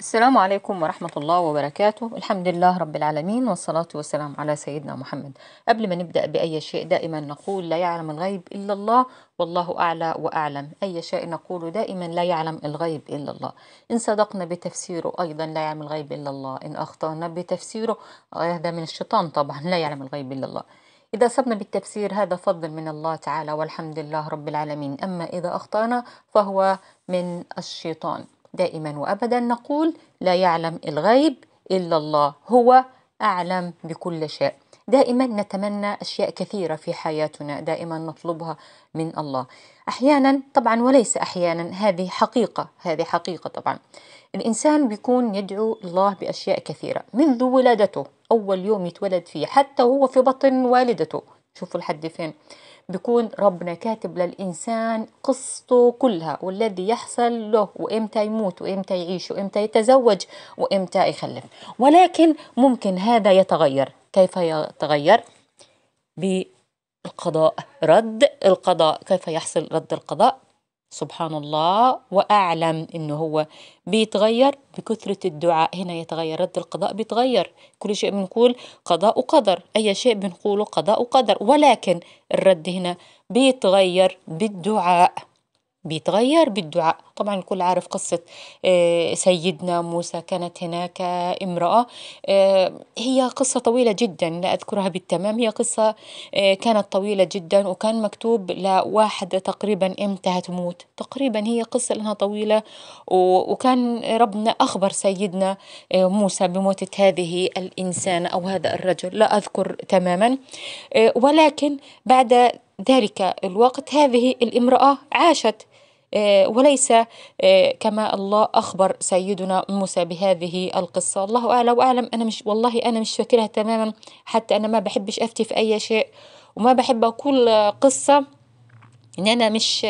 السلام عليكم ورحمة الله وبركاته الحمد لله رب العالمين والصلاة والسلام على سيدنا محمد قبل ما نبدأ بأي شيء دائما نقول لا يعلم الغيب إلا الله والله أعلى وأعلم أي شيء نقول دائما لا يعلم الغيب إلا الله إن صدقنا بتفسيره أيضا لا يعلم الغيب إلا الله إن أخطأنا بتفسيره هذا من الشيطان طبعا لا يعلم الغيب إلا الله إذا أصبنا بالتفسير هذا فضل من الله تعالى والحمد لله رب العالمين أما إذا أخطأنا فهو من الشيطان دائما وابدا نقول لا يعلم الغيب الا الله هو اعلم بكل شيء دائما نتمنى اشياء كثيره في حياتنا دائما نطلبها من الله احيانا طبعا وليس احيانا هذه حقيقه هذه حقيقه طبعا الانسان بيكون يدعو الله باشياء كثيره منذ ولادته اول يوم يتولد فيه حتى هو في بطن والدته شوفوا لحد فين بيكون ربنا كاتب للإنسان قصته كلها والذي يحصل له وإمتى يموت وإمتى يعيش وإمتى يتزوج وإمتى يخلف ولكن ممكن هذا يتغير كيف يتغير؟ بالقضاء رد القضاء كيف يحصل رد القضاء سبحان الله وأعلم إنه هو بيتغير بكثرة الدعاء هنا يتغير رد القضاء بيتغير كل شيء بنقول قضاء وقدر أي شيء بنقوله قضاء وقدر ولكن الرد هنا بيتغير بالدعاء بيتغير بالدعاء طبعا الكل عارف قصة آه، سيدنا موسى كانت هناك امرأة آه، هي قصة طويلة جدا لا أذكرها بالتمام هي قصة آه، كانت طويلة جدا وكان مكتوب لواحدة تقريبا إمتى هتموت تقريبا هي قصة لها طويلة وكان ربنا أخبر سيدنا موسى بموتة هذه الإنسانة أو هذا الرجل لا أذكر تماما ولكن بعد ذلك الوقت هذه الامرأة عاشت آه، وليس آه، كما الله أخبر سيدنا موسى بهذه القصة الله أعلم وأعلم أنا مش والله أنا مش فاكرها تماما حتى أنا ما بحبش أفتي في أي شيء وما بحب أقول قصة ان انا مش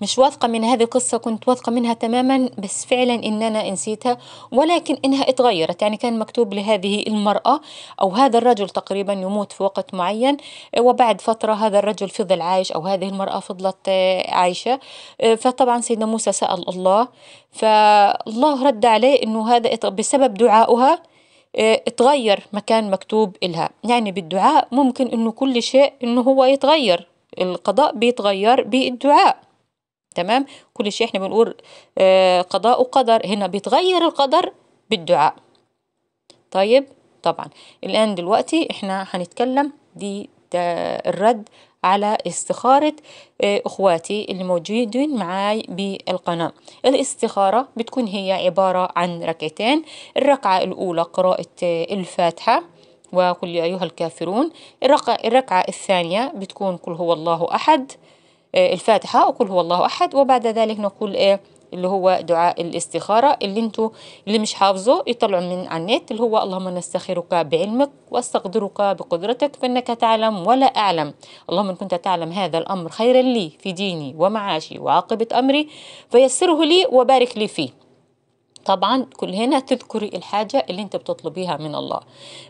مش واثقه من هذه القصه كنت واثقه منها تماما بس فعلا ان انا نسيتها ولكن انها اتغيرت يعني كان مكتوب لهذه المراه او هذا الرجل تقريبا يموت في وقت معين وبعد فتره هذا الرجل فضل عايش او هذه المراه فضلت آه، عايشه آه، فطبعا سيدنا موسى سال الله فالله رد عليه انه هذا بسبب دعائها آه، اتغير مكان مكتوب إلها يعني بالدعاء ممكن انه كل شيء انه هو يتغير القضاء بيتغير بالدعاء تمام كل شيء احنا بنقول آه، قضاء وقدر هنا بيتغير القدر بالدعاء طيب طبعا الآن دلوقتي احنا هنتكلم دي الرد على استخارة آه، اخواتي اللي موجودين معاي بالقناة الاستخارة بتكون هي عبارة عن ركعتين الركعة الاولى قراءة آه، الفاتحة وقل يا أيها الكافرون الركعة الثانية بتكون قل هو الله أحد آه، الفاتحة وقل هو الله أحد وبعد ذلك نقول إيه اللي هو دعاء الاستخارة اللي انتوا اللي مش حافظه يطلعوا من على النت اللي هو اللهم نستخيرك بعلمك واستقدرك بقدرتك فإنك تعلم ولا أعلم اللهم إن كنت تعلم هذا الأمر خيرا لي في ديني ومعاشي وعاقبة أمري فيسره لي وبارك لي فيه طبعا كل هنا تذكري الحاجة اللي انت بتطلبيها من الله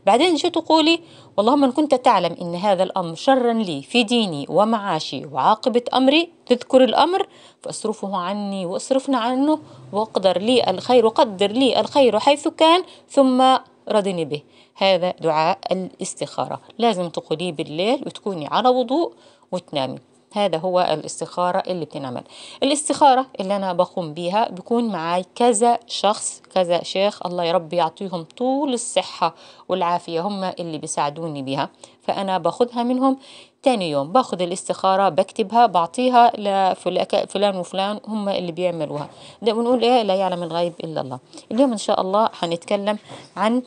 بعدين شو تقولي اللهم ان كنت تعلم ان هذا الامر شرا لي في ديني ومعاشي وعاقبة امري تذكر الامر فاصرفه عني واصرفنا عنه واقدر لي الخير وقدر لي الخير حيث كان ثم رضني به هذا دعاء الاستخارة لازم تقوليه بالليل وتكوني على وضوء وتنامي هذا هو الاستخارة اللي بتنعمل الاستخارة اللي أنا بقوم بيها بيكون معاي كذا شخص كذا شيخ الله يا رب يعطيهم طول الصحة والعافية هم اللي بيساعدوني بيها فأنا باخدها منهم تاني يوم باخد الاستخارة بكتبها بعطيها لفلان وفلان هم اللي بيعملوها ده بنقول إيه لا يعلم الغيب إلا الله اليوم إن شاء الله هنتكلم عن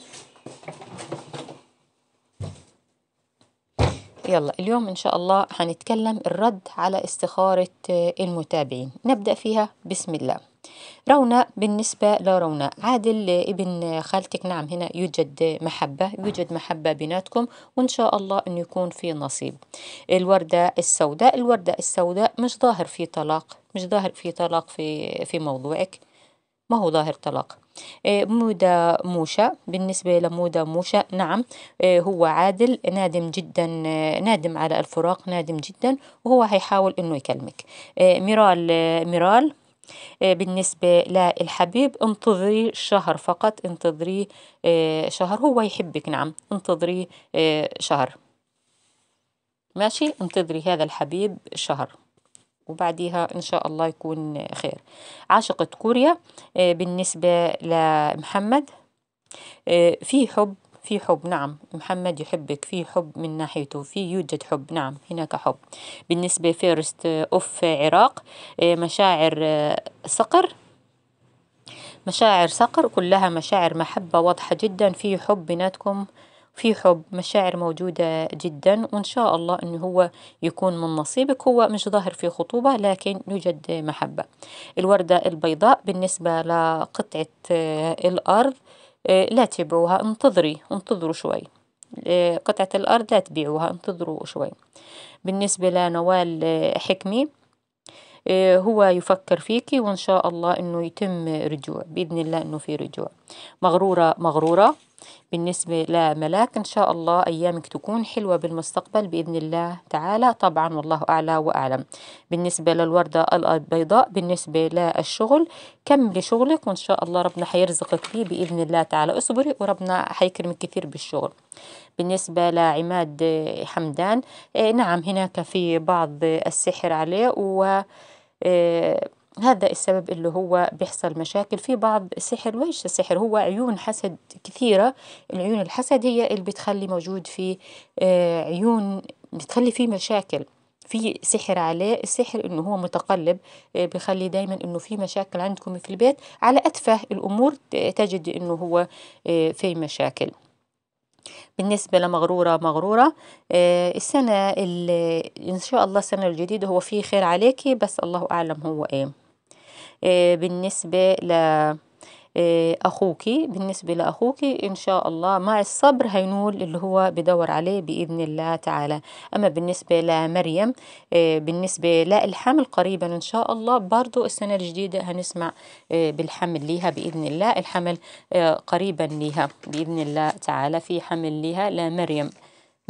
يلا اليوم إن شاء الله هنتكلم الرد على استخارة آه، المتابعين نبدأ فيها بسم الله رونا بالنسبة لرونا عادل آه، ابن خالتك نعم هنا يوجد محبة يوجد محبة بيناتكم وإن شاء الله أن يكون في نصيب الوردة السوداء الوردة السوداء مش ظاهر في طلاق مش ظاهر في طلاق في, في موضوعك ما هو ظاهر طلاق إيه، مودا موشا بالنسبة لمودا موشا نعم إيه، هو عادل نادم جدا إيه، نادم على الفراق نادم جدا وهو هيحاول انه يكلمك ميرال ميرال بالنسبة للحبيب انتظري شهر فقط انتظري شهر هو يحبك نعم انتظري شهر ماشي انتظري هذا الحبيب شهر وبعديها إن شاء الله يكون خير عاشقة كوريا آه، بالنسبة لمحمد آه، في حب في حب نعم محمد يحبك في حب من ناحيته في يوجد حب نعم هناك حب بالنسبة فيرست أوف عراق آه، مشاعر صقر مشاعر صقر كلها مشاعر محبة واضحة جدا في حب بيناتكم في حب مشاعر موجودة جدا وإن شاء الله أنه هو يكون من نصيبك هو مش ظاهر في خطوبة لكن يوجد محبة الوردة البيضاء بالنسبة لقطعة آه، الأرض آه، لا تبيعوها انتظري انتظروا شوي آه، قطعة الأرض لا تبيعوها انتظروا شوي بالنسبة لنوال حكمي هو يفكر فيكي وإن شاء الله أنه يتم رجوع بإذن الله أنه في رجوع مغرورة مغرورة بالنسبة لملاك إن شاء الله أيامك تكون حلوة بالمستقبل بإذن الله تعالى طبعا والله أعلى وأعلم بالنسبة للوردة البيضاء بالنسبة للشغل كملي شغلك وإن شاء الله ربنا حيرزقك فيه بإذن الله تعالى اصبري وربنا حيكرمك كثير بالشغل بالنسبة لعماد حمدان إيه نعم هناك في بعض السحر عليه و إيه هذا السبب اللي هو بيحصل مشاكل في بعض السحر وايش السحر هو عيون حسد كثيرة العيون الحسد هي اللي بتخلي موجود في آه، عيون بتخلي في مشاكل في سحر عليه السحر انه هو متقلب آه، بخلي دايما انه في مشاكل عندكم في البيت على اتفه الامور تجد انه هو آه، في مشاكل بالنسبة لمغرورة مغرورة السنة إن شاء الله السنة الجديدة هو في خير عليكي بس الله أعلم هو إيه آه، بالنسبة لأخوك آه، بالنسبة لأخوك إن شاء الله مع الصبر هينول اللي هو بدور عليه بإذن الله تعالى أما بالنسبة لمريم آه، بالنسبة للحمل قريبا إن شاء الله برضو السنة الجديدة هنسمع بالحمل لها بإذن الله الحمل قريبا لها بإذن الله تعالى في حمل لها لمريم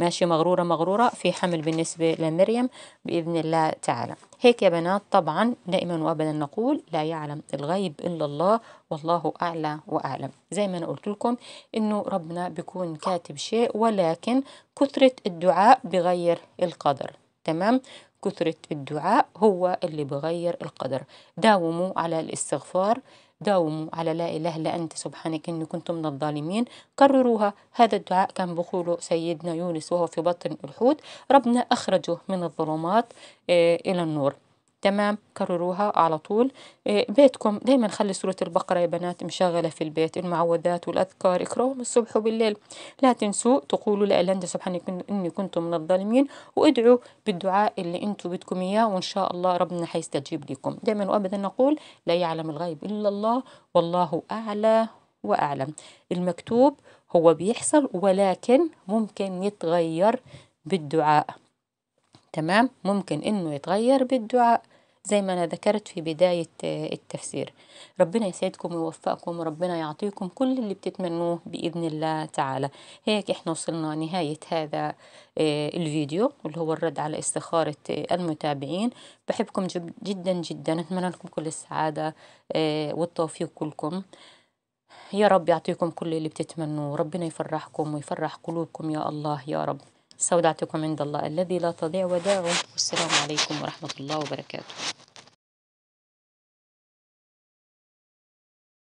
ماشية مغرورة مغرورة في حمل بالنسبة لمريم بإذن الله تعالى هيك يا بنات طبعا دائما وابدا نقول لا يعلم الغيب الا الله والله اعلى واعلم زي ما انا قلت لكم انه ربنا بيكون كاتب شيء ولكن كثره الدعاء بغير القدر تمام كثره الدعاء هو اللي بغير القدر داوموا على الاستغفار داوموا على لا إله إلا أنت سبحانك إني كنت من الظالمين كرروها هذا الدعاء كان بقوله سيدنا يونس وهو في بطن الحوت ربنا أخرجه من الظلمات آه، إلى النور تمام كرروها على طول إيه، بيتكم دايما خلي سورة البقرة يا بنات مشغلة في البيت المعوذات والأذكار اقرأوهم الصبح وبالليل لا تنسوا تقولوا لا إلا سبحانك إني كنتم من الظالمين وادعوا بالدعاء اللي أنتم بدكم إياه وإن شاء الله ربنا حيستجيب لكم دايما وأبدا نقول لا يعلم الغيب إلا الله والله أعلى وأعلم المكتوب هو بيحصل ولكن ممكن يتغير بالدعاء تمام ممكن انه يتغير بالدعاء زي ما انا ذكرت في بداية آه، التفسير ربنا يسعدكم ويوفقكم وربنا يعطيكم كل اللي بتتمنوه بإذن الله تعالى هيك احنا وصلنا نهاية هذا آه، الفيديو اللي هو الرد على استخارة آه، المتابعين بحبكم جدا جدا أتمنى لكم كل السعادة والتوفيق كلكم يا رب يعطيكم كل اللي بتتمنوه ربنا يفرحكم ويفرح قلوبكم يا الله يا رب استودعتكم عند الله الذي لا تضيع وداعه والسلام عليكم ورحمة الله وبركاته